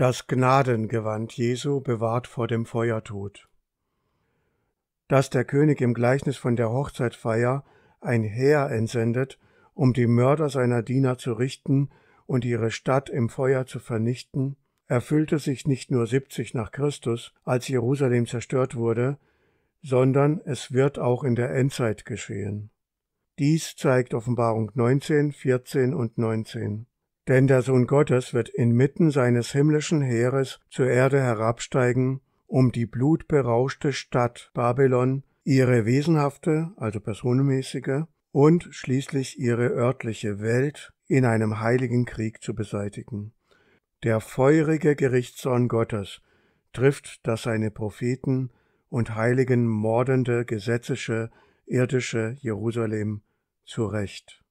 Das Gnadengewand Jesu bewahrt vor dem Feuertod. Dass der König im Gleichnis von der Hochzeitfeier ein Heer entsendet, um die Mörder seiner Diener zu richten und ihre Stadt im Feuer zu vernichten, erfüllte sich nicht nur 70 nach Christus, als Jerusalem zerstört wurde, sondern es wird auch in der Endzeit geschehen. Dies zeigt Offenbarung 19, 14 und 19. Denn der Sohn Gottes wird inmitten seines himmlischen Heeres zur Erde herabsteigen, um die blutberauschte Stadt Babylon, ihre wesenhafte, also personenmäßige, und schließlich ihre örtliche Welt in einem heiligen Krieg zu beseitigen. Der feurige Gerichtsorn Gottes trifft das seine Propheten und Heiligen mordende gesetzische irdische Jerusalem zurecht.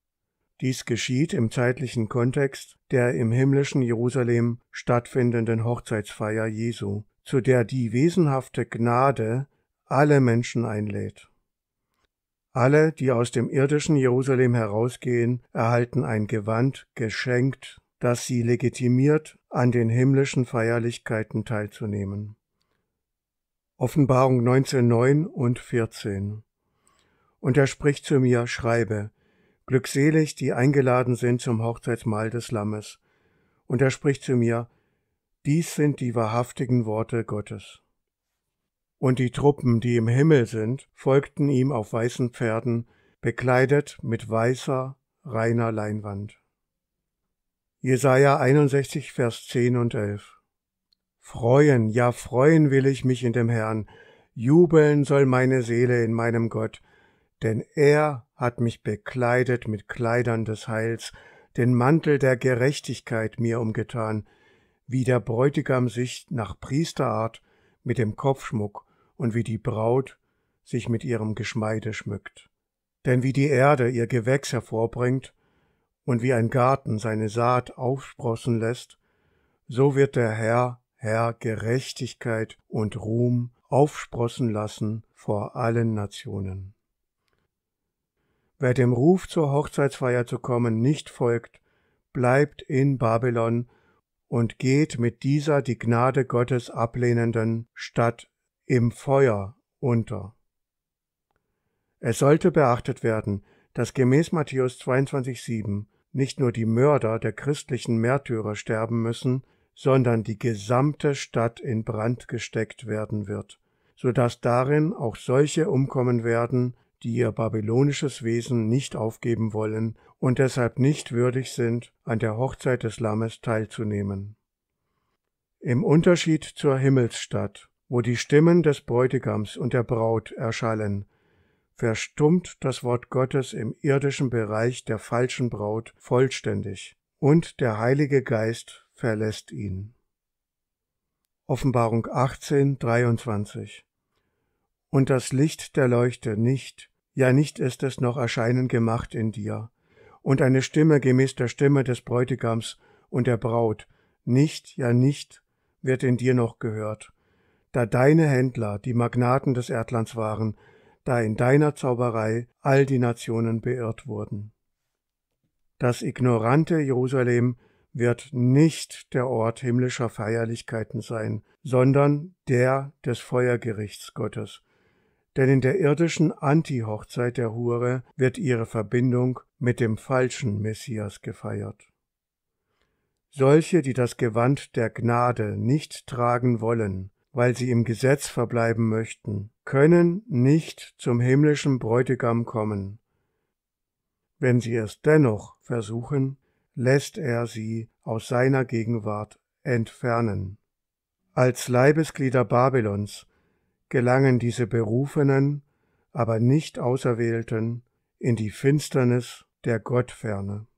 Dies geschieht im zeitlichen Kontext der im himmlischen Jerusalem stattfindenden Hochzeitsfeier Jesu, zu der die wesenhafte Gnade alle Menschen einlädt. Alle, die aus dem irdischen Jerusalem herausgehen, erhalten ein Gewand geschenkt, das sie legitimiert, an den himmlischen Feierlichkeiten teilzunehmen. Offenbarung 19.9 und 14 Und er spricht zu mir, schreibe, Glückselig, die eingeladen sind zum Hochzeitsmahl des Lammes. Und er spricht zu mir, dies sind die wahrhaftigen Worte Gottes. Und die Truppen, die im Himmel sind, folgten ihm auf weißen Pferden, bekleidet mit weißer, reiner Leinwand. Jesaja 61, Vers 10 und 11. Freuen, ja freuen will ich mich in dem Herrn, jubeln soll meine Seele in meinem Gott, denn er hat mich bekleidet mit Kleidern des Heils, den Mantel der Gerechtigkeit mir umgetan, wie der Bräutigam sich nach Priesterart mit dem Kopfschmuck und wie die Braut sich mit ihrem Geschmeide schmückt. Denn wie die Erde ihr Gewächs hervorbringt und wie ein Garten seine Saat aufsprossen lässt, so wird der Herr, Herr Gerechtigkeit und Ruhm aufsprossen lassen vor allen Nationen. Wer dem Ruf zur Hochzeitsfeier zu kommen nicht folgt, bleibt in Babylon und geht mit dieser die Gnade Gottes ablehnenden Stadt im Feuer unter. Es sollte beachtet werden, dass gemäß Matthäus 22,7 nicht nur die Mörder der christlichen Märtyrer sterben müssen, sondern die gesamte Stadt in Brand gesteckt werden wird, so dass darin auch solche umkommen werden, die ihr babylonisches Wesen nicht aufgeben wollen und deshalb nicht würdig sind, an der Hochzeit des Lammes teilzunehmen. Im Unterschied zur Himmelsstadt, wo die Stimmen des Bräutigams und der Braut erschallen, verstummt das Wort Gottes im irdischen Bereich der falschen Braut vollständig, und der Heilige Geist verlässt ihn. Offenbarung 18, 23 und das Licht der Leuchte nicht, ja nicht ist es noch erscheinen gemacht in dir, und eine Stimme gemäß der Stimme des Bräutigams und der Braut, nicht, ja nicht, wird in dir noch gehört, da deine Händler, die Magnaten des Erdlands waren, da in deiner Zauberei all die Nationen beirrt wurden. Das ignorante Jerusalem wird nicht der Ort himmlischer Feierlichkeiten sein, sondern der des Feuergerichts Gottes, denn in der irdischen Anti-Hochzeit der Hure wird ihre Verbindung mit dem falschen Messias gefeiert. Solche, die das Gewand der Gnade nicht tragen wollen, weil sie im Gesetz verbleiben möchten, können nicht zum himmlischen Bräutigam kommen. Wenn sie es dennoch versuchen, lässt er sie aus seiner Gegenwart entfernen. Als Leibesglieder Babylons gelangen diese Berufenen, aber nicht Auserwählten in die Finsternis der Gottferne